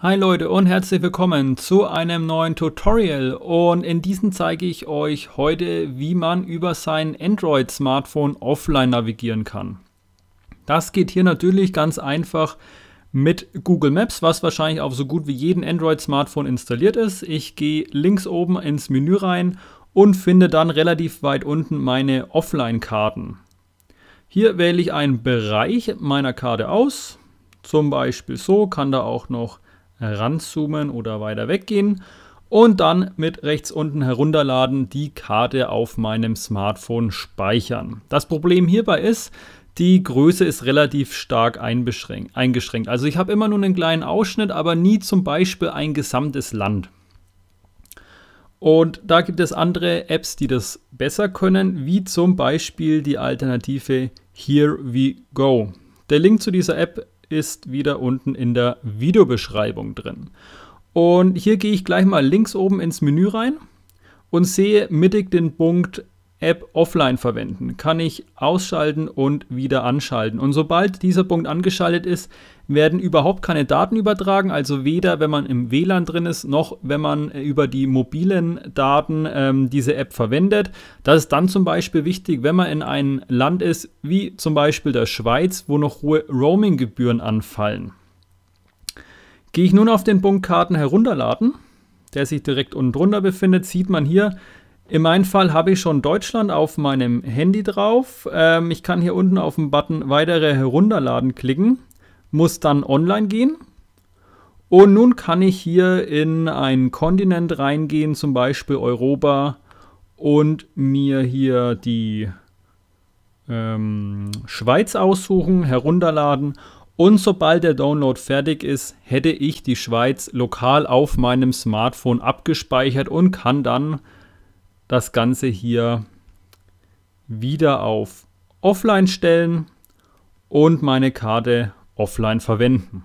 Hi Leute und herzlich willkommen zu einem neuen Tutorial und in diesem zeige ich euch heute, wie man über sein Android-Smartphone offline navigieren kann. Das geht hier natürlich ganz einfach mit Google Maps, was wahrscheinlich auf so gut wie jedem Android-Smartphone installiert ist. Ich gehe links oben ins Menü rein und finde dann relativ weit unten meine Offline-Karten. Hier wähle ich einen Bereich meiner Karte aus, zum Beispiel so, kann da auch noch ranzoomen oder weiter weggehen und dann mit rechts unten herunterladen, die Karte auf meinem Smartphone speichern. Das Problem hierbei ist, die Größe ist relativ stark eingeschränkt. Also ich habe immer nur einen kleinen Ausschnitt, aber nie zum Beispiel ein gesamtes Land. Und da gibt es andere Apps, die das besser können, wie zum Beispiel die Alternative Here We Go. Der Link zu dieser App ist wieder unten in der Videobeschreibung drin. Und hier gehe ich gleich mal links oben ins Menü rein und sehe mittig den Punkt App offline verwenden, kann ich ausschalten und wieder anschalten. Und sobald dieser Punkt angeschaltet ist, werden überhaupt keine Daten übertragen, also weder wenn man im WLAN drin ist, noch wenn man äh, über die mobilen Daten ähm, diese App verwendet. Das ist dann zum Beispiel wichtig, wenn man in einem Land ist, wie zum Beispiel der Schweiz, wo noch hohe Roaming-Gebühren anfallen. Gehe ich nun auf den Punkt Karten herunterladen, der sich direkt unten drunter befindet, sieht man hier, in meinem Fall habe ich schon Deutschland auf meinem Handy drauf. Ähm, ich kann hier unten auf den Button weitere herunterladen klicken, muss dann online gehen. Und nun kann ich hier in einen Kontinent reingehen, zum Beispiel Europa, und mir hier die ähm, Schweiz aussuchen, herunterladen. Und sobald der Download fertig ist, hätte ich die Schweiz lokal auf meinem Smartphone abgespeichert und kann dann das Ganze hier wieder auf Offline stellen und meine Karte offline verwenden.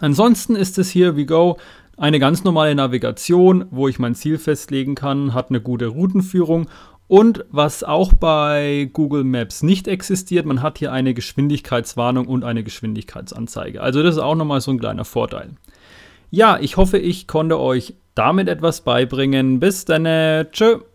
Ansonsten ist es hier wie go eine ganz normale Navigation, wo ich mein Ziel festlegen kann, hat eine gute Routenführung und was auch bei Google Maps nicht existiert, man hat hier eine Geschwindigkeitswarnung und eine Geschwindigkeitsanzeige. Also das ist auch nochmal so ein kleiner Vorteil. Ja, ich hoffe, ich konnte euch damit etwas beibringen. Bis dann, äh, tschö.